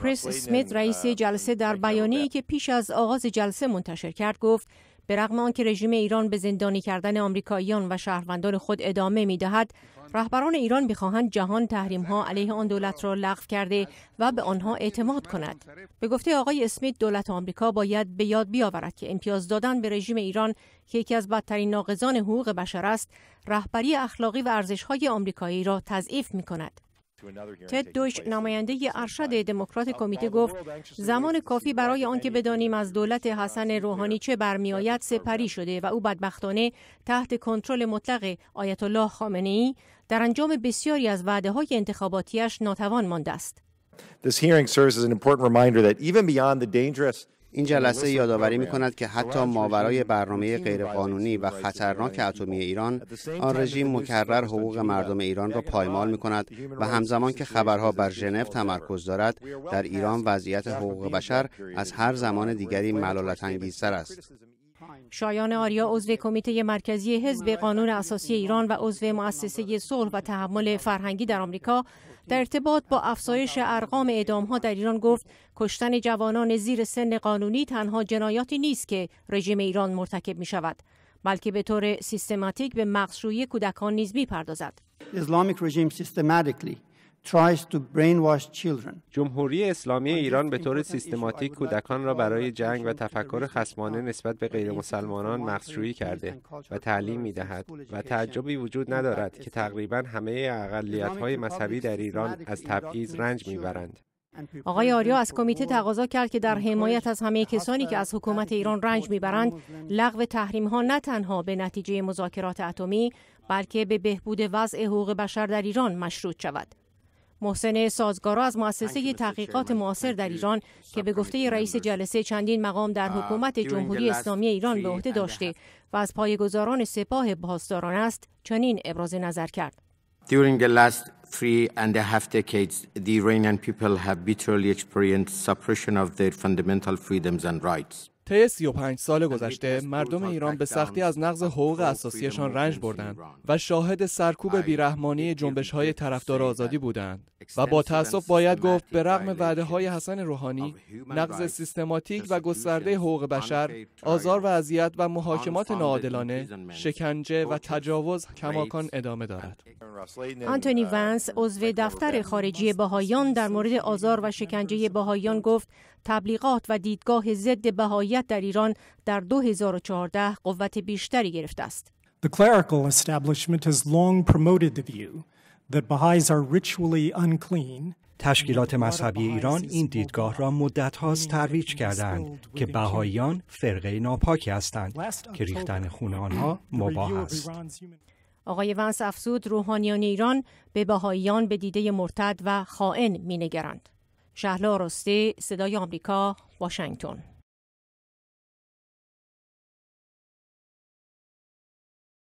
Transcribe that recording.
پریس سمیت رئیس uh, جلسه در بیانیه‌ای که پیش از آغاز جلسه منتشر کرد گفت به رغم آنکه رژیم ایران به زندانی کردن آمریکاییان و شهروندان خود ادامه دهد رهبران ایران میخواهند جهان تحریم ها علیه آن دولت را لغو کرده و به آنها اعتماد کند به گفته آقای اسمیت دولت آمریکا باید به یاد بیاورد که امتیاز دادن به رژیم ایران که یکی از بدترین ناقضان حقوق بشر است رهبری اخلاقی و ارزش های آمریکایی را تضعیف می کند. تد دوش نماینده ارشد دموکرات کمیته گفت زمان کافی برای آنکه بدانیم از دولت حسن روحانی چه برمیآید سپری شده و او بدبختانه تحت کنترل مطلق آیت الله خامنه ای در انجام بسیاری از وعده های انتخاباتیش ناتوان مانده است. این جلسه یادآوری می کند که حتی خب، ماورای برنامه غیرقانونی و خطرناک اتمی ایران آن رژیم مکرر حقوق مردم ایران را پایمال می کند و همزمان که خبرها بر ژنو تمرکز دارد در ایران وضعیت حقوق بشر از هر زمان دیگری ملالت انگیزتر است شایان آریا عضو کمیته مرکزی حزب قانون اساسی ایران و عضو مؤسسه صلح و تحمل فرهنگی در آمریکا در ارتباط با افزایش ارقام اعدامها در ایران گفت کشتن جوانان زیر سن قانونی تنها جنایاتی نیست که رژیم ایران مرتکب می شود بلکه به طور سیستماتیک به مغزشویی کودکان نیز میپردازد. جمهوری اسلامی ایران به طور سیستماتیک کودکان را برای جنگ و تفکر خسمانه نسبت به غیر مسلمانان کرده و تعلیم می دهد و تعجبی وجود ندارد که تقریبا همه اقلیت های مذهبی در ایران از تبعیض رنج می برند. آقای آریا از کمیته تقاضا کرد که در حمایت از همه کسانی که از حکومت ایران رنج میبرند لغو تحریم ها نه تنها به نتیجه مذاکرات اتمی بلکه به بهبود وضع حقوق بشر در ایران مشروط شود محسن سازگارا از مؤسسه تحقیقات معاصر در ایران که به گفته رئیس جلسه چندین مقام در حکومت جمهوری اسلامی ایران به عهده داشته و از پایگزاران سپاه پاسداران است چنین ابراز نظر کرد During the last three and a half decades, the Iranian people have bitterly experienced suppression of their fundamental freedoms and rights. طی 35 سال گذشته مردم ایران به سختی از نقض حقوق اساسیشان رنج بردند و شاهد سرکوب بیرحمانی جنبش های طرفدار آزادی بودند و با تأسف باید گفت به رغم وعده های حسن روحانی نقض سیستماتیک و گسترده حقوق بشر آزار و اذیت و محاکمات ناعادلانه شکنجه و تجاوز کماکان ادامه دارد آنتونی ونس عضو دفتر خارجی بهایان در مورد آزار و شکنجه بهایان گفت تبلیغات و دیدگاه ضد بهایت در ایران در 2014 قوت بیشتری گرفته است. تشکیلات مذهبی ایران این دیدگاه را مدت هاست ترویج کردند که بهاییان فرقه ناپاکی هستند که ریختن خون آنها مباه است. آقای ونس افزود روحانیان ایران به بهاییان به دیده مرتد و خائن مینگرند. شهلا رسته صدای آمریکا واشنگتن